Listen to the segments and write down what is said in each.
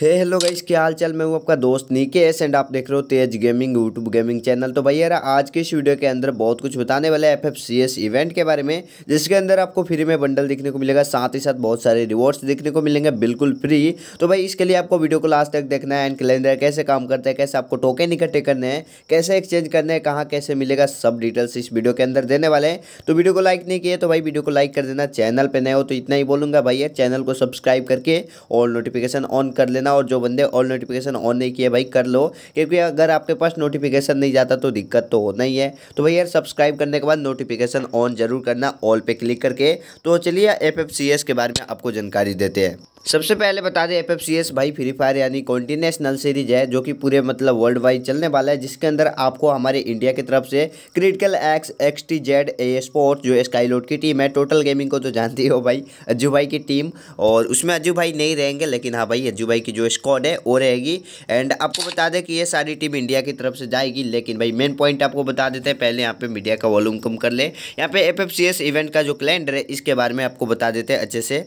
हे hello guys क्या हाल चाल मैं हूँ आपका दोस्त नीके एस एंड आप देख रहे हो Tej gaming YouTube gaming channel तो भैया आज के इस वीडियो के अंदर बहुत कुछ बताने वाला है F F C S event के बारे में जिसके अंदर आपको फ्री में बंडल देखने को मिलेगा साथ ही साथ बहुत सारे रिवॉर्ड्स देखने को मिलेंगे बिल्कुल फ्री तो भाई इसके लिए आपको वीडियो को लास्ट तक देखना है एंड कैलेंडर कैसे काम करता है कैसे आपको टोकन इकट्ठे करने हैं कैसे एक्सचेंज करने हैं कहाँ कैसे मिलेगा सब डिटेल्स इस वीडियो के अंदर देने वाले हैं तो वीडियो को लाइक नहीं किए तो भाई वीडियो को लाइक कर देना चैनल पर नए हो तो इतना ही बोलूँगा भैया चैनल को सब्सक्राइब करके और नोटिफिकेशन ऑन कर लेना लेना और जो बंदे ऑल नोटिफिकेशन ऑन नहीं किए भाई कर लो क्योंकि अगर आपके पास नोटिफिकेशन नहीं जाता तो दिक्कत तो होना ही है तो भाई यार सब्सक्राइब करने के बाद नोटिफिकेशन ऑन जरूर करना ऑल पे क्लिक करके तो चलिए एफ के बारे में आपको जानकारी देते हैं सबसे पहले बता दें एफ भाई फ्री फायर यानी कॉन्टीनेशनल सीरीज है जो कि पूरे मतलब वर्ल्ड वाइड चलने वाला है जिसके अंदर आपको हमारे इंडिया की तरफ से critical X X T Z A sport जो स्काईलोड की टीम है टोटल गेमिंग को तो जानती हो भाई अज्जू भाई की टीम और उसमें अज्जू भाई नहीं रहेंगे लेकिन हाँ भाई अज्जू भाई की जो स्कॉड है वो रहेगी एंड आपको बता दें कि ये सारी टीम इंडिया की तरफ से जाएगी लेकिन भाई मेन पॉइंट आपको बता देते हैं पहले यहाँ पे मीडिया का वॉल्यूम कम कर ले यहाँ पे एफ इवेंट का जो कैलेंडर है इसके बारे में आपको बता देते हैं अच्छे से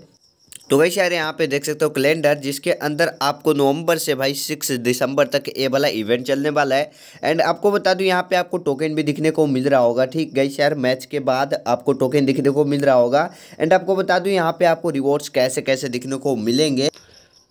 तो वही शायर यहाँ पे देख सकते हो कैलेंडर जिसके अंदर आपको नवंबर से भाई सिक्स दिसंबर तक ये वाला इवेंट चलने वाला है एंड आपको बता दूँ यहाँ पे आपको टोकन भी दिखने को मिल रहा होगा ठीक गई शायर मैच के बाद आपको टोकन दिखने को मिल रहा होगा एंड आपको बता दूँ यहाँ पे आपको रिवॉर्ड्स कैसे कैसे दिखने को मिलेंगे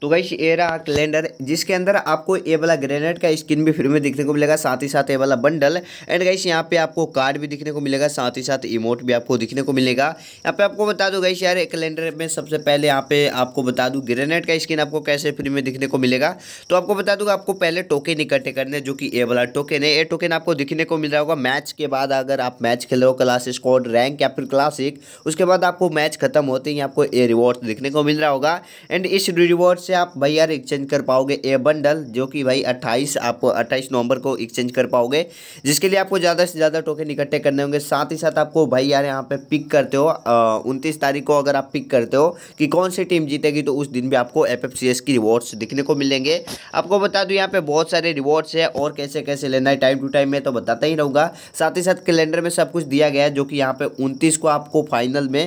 तो गई ये रहा कैलेंडर जिसके अंदर आपको ए वाला ग्रेनेड का स्किन भी फ्री में देखने को मिलेगा साथ ही साथ ए वाला बंडल एंड गई यहाँ पे आपको कार्ड भी दिखने को मिलेगा साथ ही साथ इमोट भी आपको दिखने को मिलेगा यहाँ पे आपको बता दूँ गई यार कैलेंडर में सबसे पहले यहाँ पे आपको बता दूँ ग्रेनेड का स्किन आपको कैसे फ्री में दिखने को मिलेगा तो आपको बता दूँगा आपको पहले टोकन इकट्ठे करने जो कि ए वाला टोकन है ए टोकन आपको दिखने को मिल रहा होगा मैच के बाद अगर आप मैच खेल रहे हो क्लास स्कॉड रैंक या फिर क्लासिक उसके बाद आपको मैच खत्म होते ही आपको ए रिवॉर्ड दिखने को मिल रहा होगा एंड इस रिवॉर्ड से आप भाई यार एक्सचेंज कर पाओगे ए बंडल जो कि भाई 28 आप 28 नवंबर को एक्सचेंज कर पाओगे जिसके लिए आपको ज़्यादा से ज़्यादा टोकन इकट्ठे करने होंगे साथ ही साथ आपको भाई यार यहाँ पे पिक करते हो उनतीस तारीख को अगर आप पिक करते हो कि कौन सी टीम जीतेगी तो उस दिन भी आपको एफ की रिवॉर्ड्स दिखने को मिलेंगे आपको बता दूँ यहाँ पर बहुत सारे रिवॉर्ड्स है और कैसे कैसे लेना है टाइम टू टाइम में तो बताता ही रहूँगा साथ ही साथ कैलेंडर में सब कुछ दिया गया है जो कि यहाँ पर उनतीस को आपको फाइनल में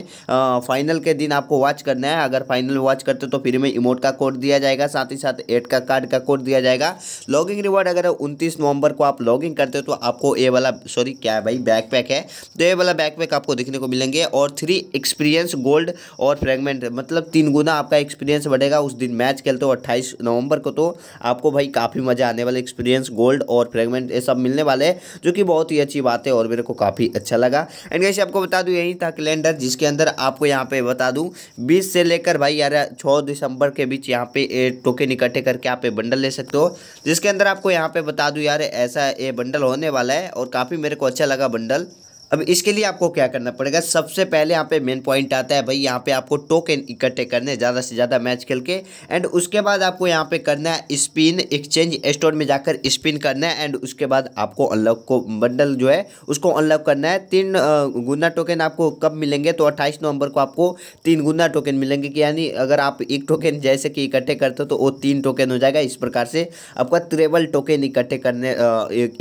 फाइनल के दिन आपको वॉच करना है अगर फाइनल वॉच करते हो तो फिर में इमोट का कोड कोड दिया जाएगा साथ ही साथ एट का कार्ड का कोड दिया जाएगा लॉगिंग रिवॉर्ड अगर उनतीस नवंबर को आप लॉगिंग करते हो तो आपको ये वाला सॉरी क्या है भाई बैकपैक है तो ये वाला बैकपैक आपको देखने को मिलेंगे और थ्री एक्सपीरियंस गोल्ड और फ्रेगमेंट मतलब तीन गुना आपका एक्सपीरियंस बढ़ेगा उस दिन मैच खेलते हो अट्ठाईस नवंबर को तो आपको भाई काफ़ी मज़ा आने वाला एक्सपीरियंस गोल्ड और फ्रेगमेंट ये सब मिलने वाले जो कि बहुत ही अच्छी बात है और मेरे को काफ़ी अच्छा लगा एंड कैसे आपको बता दूँ यही था कैलेंडर जिसके अंदर आपको यहाँ पे बता दूँ बीस से लेकर भाई यार छः दिसंबर के बीच यहाँ यहाँ पे टोकन इकट्ठे करके आप ये बंडल ले सकते हो जिसके अंदर आपको यहाँ पे बता दूँ यार ऐसा ये बंडल होने वाला है और काफ़ी मेरे को अच्छा लगा बंडल अब इसके लिए आपको क्या करना पड़ेगा सबसे पहले यहाँ पे मेन पॉइंट आता है भाई यहाँ पे आपको टोकन इकट्ठे करने ज़्यादा से ज़्यादा मैच खेल के एंड उसके बाद आपको यहाँ पे करना है स्पिन एक्सचेंज स्टोर में जाकर स्पिन करना है एंड उसके बाद आपको अनलॉक को बंडल जो है उसको अनलॉक करना है तीन गुना टोकन आपको कब मिलेंगे तो अट्ठाईस नवंबर को आपको तीन गुना टोकन मिलेंगे कि यानी अगर आप एक टोकन जैसे कि इकट्ठे करते हो तो वो तीन टोकन हो जाएगा इस प्रकार से आपका ट्रेबल टोकन इकट्ठे करने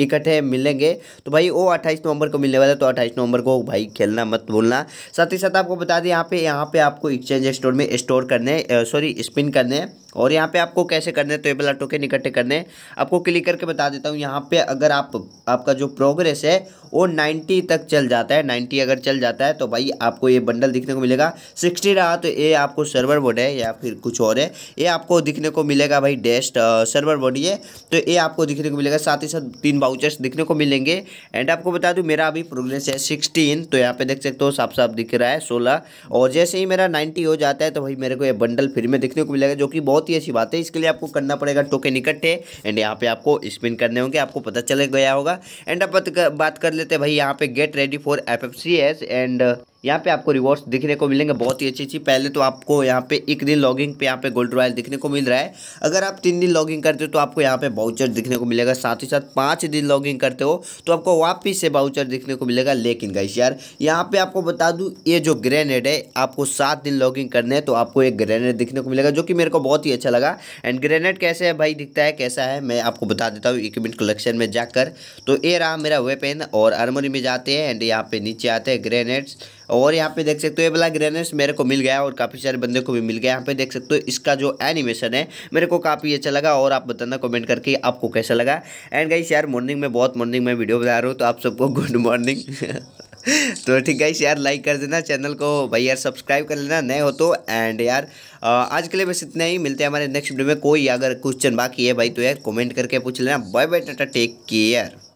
इकट्ठे मिलेंगे तो भाई वो अट्ठाईस नवंबर को मिलने वाला तो अट्ठाईस नवंबर को भाई खेलना मत भूलना साथ ही साथ आपको बता दें यहाँ पे यहाँ पे आपको एक्सचेंज स्टोर में स्टोर करने सॉरी स्पिन करने और यहाँ पे आपको कैसे करने तो ये वाला टोकन इकट्ठे करने आपको क्लिक करके बता देता हूँ यहाँ पे अगर आप आपका जो प्रोग्रेस है वो 90 तक चल जाता है 90 अगर चल जाता है तो भाई आपको ये बंडल दिखने को मिलेगा 60 रहा तो ये आपको सर्वर बोर्ड है या फिर कुछ और है ये आपको दिखने को मिलेगा भाई डेस्ट सर्वर बोर्ड ये तो ये आपको दिखने को मिलेगा साथ ही साथ तीन बाउचर्स दिखने को मिलेंगे एंड आपको बता दूँ मेरा अभी प्रोग्रेस है सिक्सटीन तो यहाँ पे देख सकते हो साफ साफ दिख रहा है सोलह और जैसे ही मेरा नाइन्टी हो जाता है तो भाई मेरे को ये बंडल फिर में देखने को मिलेगा जो कि बहुत ही अच्छी बात है इसके लिए आपको करना पड़ेगा टोकन इकट्ठे एंड यहाँ पे आपको स्पिन करने होंगे आपको पता चले गया होगा एंड अब बात कर लेते हैं भाई यहाँ पे get ready for F F C S and यहाँ पे आपको रिवॉर्ड्स दिखने को मिलेंगे बहुत ही अच्छी अच्छी पहले तो आपको यहाँ पे एक दिन लॉगिंग पे यहाँ पे गोल्ड रॉयल दिखने को मिल रहा है अगर आप तीन दिन लॉगिंग करते हो तो आपको यहाँ पे बाउचर दिखने को मिलेगा साथ ही साथ पाँच दिन लॉगिंग करते हो तो आपको वापिस से बाउचर दिखने को मिलेगा लेकिन गाइस यार यहाँ पे आपको बता दूँ ये जो ग्रेनेड है आपको सात दिन लॉगिंग करने हैं तो आपको एक ग्रेनेड दिखने को मिलेगा जो कि मेरे को बहुत ही अच्छा लगा एंड ग्रेनेड कैसे है भाई दिखता है कैसा है मैं आपको बता देता हूँ इक्विपमेंट कलेक्शन में जाकर तो ये रहा मेरा वेपन और आर्मरी में जाते हैं एंड यहाँ पे नीचे आते हैं ग्रेनेड्स और यहाँ पे देख सकते हो ये वाला ग्रेनेस मेरे को मिल गया और काफ़ी सारे बंदे को भी मिल गया यहाँ पे देख सकते हो इसका जो एनिमेशन है मेरे को काफ़ी अच्छा लगा और आप बताना कमेंट करके आपको कैसा लगा एंड गाइस यार मॉर्निंग में बहुत मॉर्निंग में वीडियो बना रहा हूँ तो आप सबको गुड मॉर्निंग तो ठीक है यार लाइक कर देना चैनल को भाई यार सब्सक्राइब कर लेना नए हो तो एंड यार आज के लिए बस इतना ही मिलते हैं हमारे नेक्स्ट वीडियो में कोई अगर क्वेश्चन बाकी है भाई तो यार कमेंट करके पूछ लेना bye bye tata take care